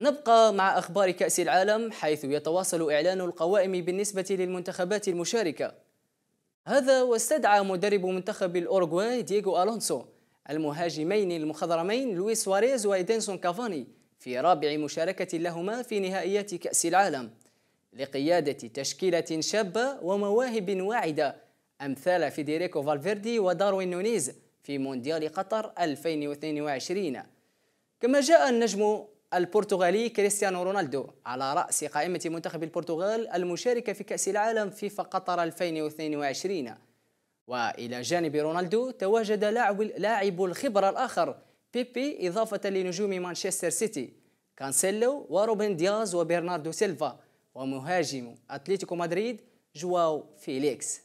نبقى مع أخبار كأس العالم حيث يتواصل إعلان القوائم بالنسبة للمنتخبات المشاركة هذا واستدعى مدرب منتخب الأورغواي دييغو ألونسو المهاجمين المخضرمين لويس واريز وإيدنسون كافاني في رابع مشاركة لهما في نهائيات كأس العالم لقيادة تشكيلة شابة ومواهب واعدة أمثال فيديريكو فالفيردي وداروين نونيز في مونديال قطر 2022 كما جاء النجم البرتغالي كريستيانو رونالدو على رأس قائمة منتخب البرتغال المشاركة في كأس العالم فيفا قطر 2022 وإلى جانب رونالدو تواجد لاعب الخبرة الآخر بيبي إضافة لنجوم مانشستر سيتي كانسيلو وروبن دياز وبرناردو سيلفا ومهاجم أتلتيكو مدريد جواو فيليكس